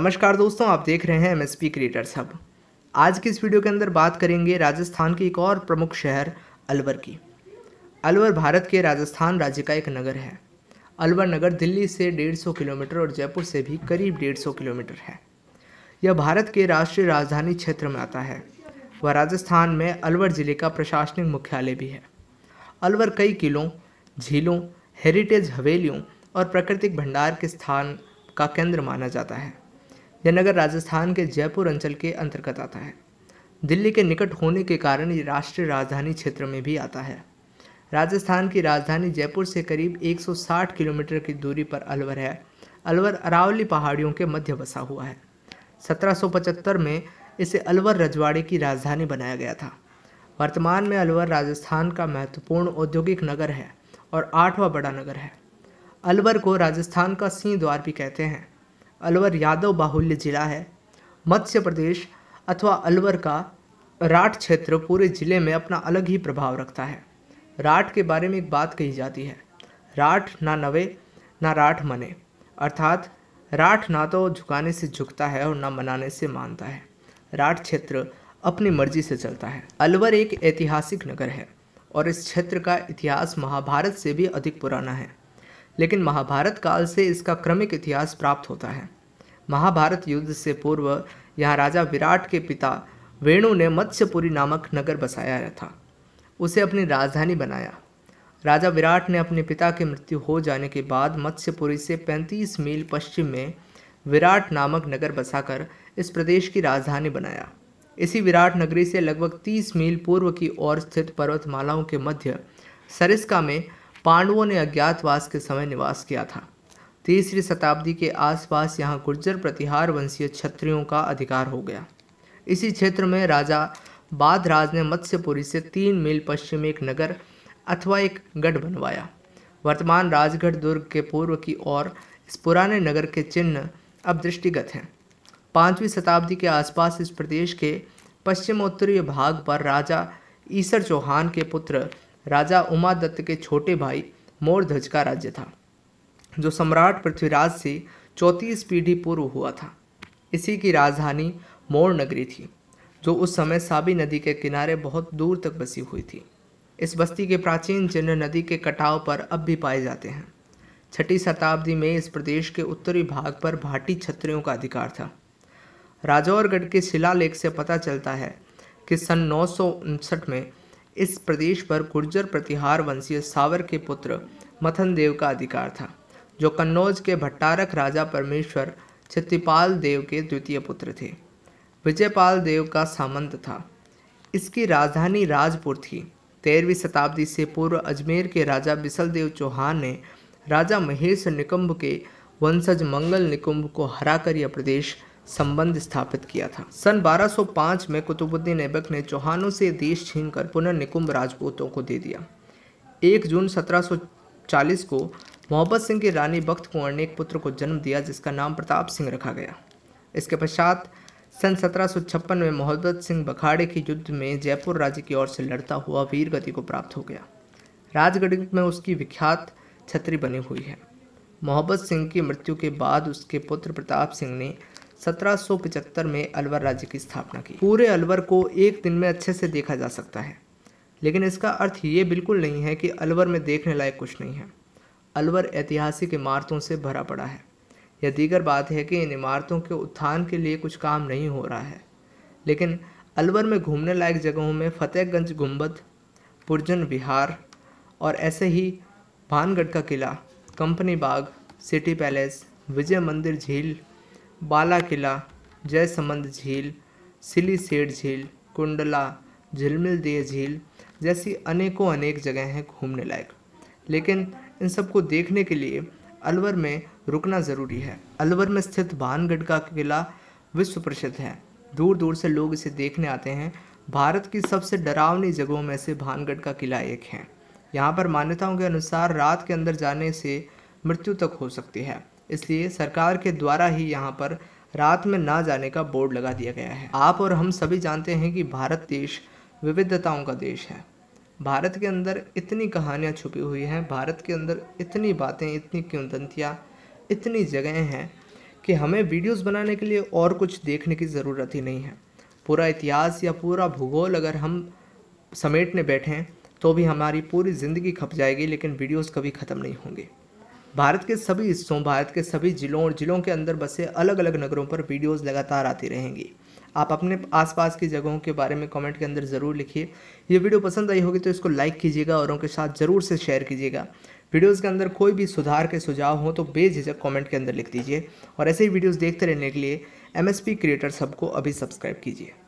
नमस्कार दोस्तों आप देख रहे हैं M S P creators hub आज की इस वीडियो के अंदर बात करेंगे राजस्थान के एक और प्रमुख शहर अलवर की अलवर भारत के राजस्थान राज्य का एक नगर है अलवर नगर दिल्ली से 150 किलोमीटर और जयपुर से भी करीब 150 किलोमीटर है यह भारत के राष्ट्रीय राजधानी क्षेत्र में आता है वह राजस्थान में अलवर ज़िले का प्रशासनिक मुख्यालय भी है अलवर कई किलों झीलों हेरिटेज हवेलियों और प्राकृतिक भंडार के स्थान का केंद्र माना जाता है यह नगर राजस्थान के जयपुर अंचल के अंतर्गत आता है दिल्ली के निकट होने के कारण ये राष्ट्रीय राजधानी क्षेत्र में भी आता है राजस्थान की राजधानी जयपुर से करीब 160 किलोमीटर की दूरी पर अलवर है अलवर अरावली पहाड़ियों के मध्य बसा हुआ है 1775 में इसे अलवर रजवाड़े की राजधानी बनाया गया था वर्तमान में अलवर राजस्थान का महत्वपूर्ण औद्योगिक नगर है और आठवां बड़ा नगर है अलवर को राजस्थान का सिंह द्वार भी कहते हैं अलवर यादव बाहुल्य जिला है मध्य प्रदेश अथवा अलवर का राठ क्षेत्र पूरे ज़िले में अपना अलग ही प्रभाव रखता है राठ के बारे में एक बात कही जाती है राठ ना नवे ना राठ मने अर्थात राठ ना तो झुकाने से झुकता है और ना मनाने से मानता है राठ क्षेत्र अपनी मर्जी से चलता है अलवर एक ऐतिहासिक नगर है और इस क्षेत्र का इतिहास महाभारत से भी अधिक पुराना है लेकिन महाभारत काल से इसका क्रमिक इतिहास प्राप्त होता है महाभारत युद्ध से पूर्व यहाँ राजा विराट के पिता वेणु ने मत्स्यपुरी नामक नगर बसाया था उसे अपनी राजधानी बनाया राजा विराट ने अपने पिता की मृत्यु हो जाने के बाद मत्स्यपुरी से 35 मील पश्चिम में विराट नामक नगर बसाकर इस प्रदेश की राजधानी बनाया इसी विराट नगरी से लगभग 30 मील पूर्व की ओर स्थित पर्वतमालाओं के मध्य सरिस्का में पांडवों ने अज्ञातवास के समय निवास किया था तीसरी शताब्दी के आसपास यहाँ गुर्जर प्रतिहार वंशीय क्षत्रियों का अधिकार हो गया इसी क्षेत्र में राजा बादराज ने मत्स्यपुरी से तीन मील पश्चिम एक नगर अथवा एक गढ़ बनवाया वर्तमान राजगढ़ दुर्ग के पूर्व की ओर इस पुराने नगर के चिन्ह अब दृष्टिगत हैं पाँचवीं शताब्दी के आसपास इस प्रदेश के पश्चिमोत्तरीय भाग पर राजा ईसर चौहान के पुत्र राजा उमादत्त के छोटे भाई मोरध्वज का राज्य था जो सम्राट पृथ्वीराज से चौंतीस पीढ़ी पूर्व हुआ था इसी की राजधानी मोर नगरी थी जो उस समय साबी नदी के किनारे बहुत दूर तक बसी हुई थी इस बस्ती के प्राचीन चिन्ह नदी के कटाव पर अब भी पाए जाते हैं छठी शताब्दी में इस प्रदेश के उत्तरी भाग पर भाटी छत्रियों का अधिकार था राजौरगढ़ के शिलालेख से पता चलता है कि सन नौ में इस प्रदेश पर गुर्जर प्रतिहार वंशीय सावर के पुत्र मथन देव का अधिकार था जो कन्नौज के भट्टारक राजा परमेश्वर छत्तीपाल देव के द्वितीय पुत्र थे विजयपाल देव का सामंत था इसकी राजधानी राजपुर थी तेरहवीं शताब्दी से पूर्व अजमेर के राजा बिसल देव चौहान ने राजा महेश निकुंभ के वंशज मंगल निकुंभ को हराकर यह प्रदेश संबंध स्थापित किया था सन 1205 में कुतुबुद्दीन ऐबक ने चौहानों से देश छीनकर कर निकुंभ राजपूतों को दे दिया 1 जून 1740 को मोहब्बत सिंह की रानी भक्त कुंवर ने एक पुत्र को जन्म दिया जिसका नाम प्रताप सिंह रखा गया इसके पश्चात सन 1756 में मोहब्बत सिंह बखाड़े के युद्ध में जयपुर राज्य की ओर से लड़ता हुआ वीर गति को प्राप्त हो गया राजगढ़ में उसकी विख्यात छत्री बनी हुई है मोहब्बत सिंह की मृत्यु के बाद उसके पुत्र प्रताप सिंह ने 1775 में अलवर राज्य की स्थापना की पूरे अलवर को एक दिन में अच्छे से देखा जा सकता है लेकिन इसका अर्थ ये बिल्कुल नहीं है कि अलवर में देखने लायक कुछ नहीं है अलवर ऐतिहासिक इमारतों से भरा पड़ा है यह दीगर बात है कि इन इमारतों के उत्थान के लिए कुछ काम नहीं हो रहा है लेकिन अलवर में घूमने लायक जगहों में फतेहगंज गुम्बद पुरजन विहार और ऐसे ही भानगढ़ का किला company Bagh city palace Vijay Mandir झील बाला किला जयसमंद झील सिली सेठ झील कुंडला झिलमिल दिए झील जैसी अनेकों अनेक जगह हैं घूमने लायक लेकिन इन सबको देखने के लिए अलवर में रुकना ज़रूरी है अलवर में स्थित भानगढ़ का किला विश्व प्रसिद्ध है दूर दूर से लोग इसे देखने आते हैं भारत की सबसे डरावनी जगहों में से भानगढ़ का किला एक है यहाँ पर मान्यताओं के अनुसार रात के अंदर जाने से मृत्यु तक हो सकती है इसलिए सरकार के द्वारा ही यहाँ पर रात में ना जाने का बोर्ड लगा दिया गया है आप और हम सभी जानते हैं कि भारत देश विविधताओं का देश है भारत के अंदर इतनी कहानियाँ छुपी हुई हैं भारत के अंदर इतनी बातें इतनी किंवदंतियाँ इतनी जगहें हैं कि हमें वीडियोस बनाने के लिए और कुछ देखने की ज़रूरत ही नहीं है पूरा इतिहास या पूरा भूगोल अगर हम समेटने बैठें तो भी हमारी पूरी ज़िंदगी खप जाएगी लेकिन वीडियोस कभी ख़त्म नहीं होंगे भारत के सभी हिस्सों भारत के सभी जिलों और जिलों के अंदर बसे अलग अलग नगरों पर वीडियोस लगातार आती रहेंगी आप अपने आसपास की जगहों के बारे में कमेंट के अंदर ज़रूर लिखिए ये वीडियो पसंद आई होगी तो इसको लाइक कीजिएगा औरों के साथ ज़रूर से शेयर कीजिएगा वीडियोस के अंदर कोई भी सुधार के सुझाव हो तो बेझिझक कमेंट के अंदर लिख दीजिए और ऐसे ही वीडियोस देखते रहने के लिए एम क्रिएटर सब को अभी सब्सक्राइब कीजिए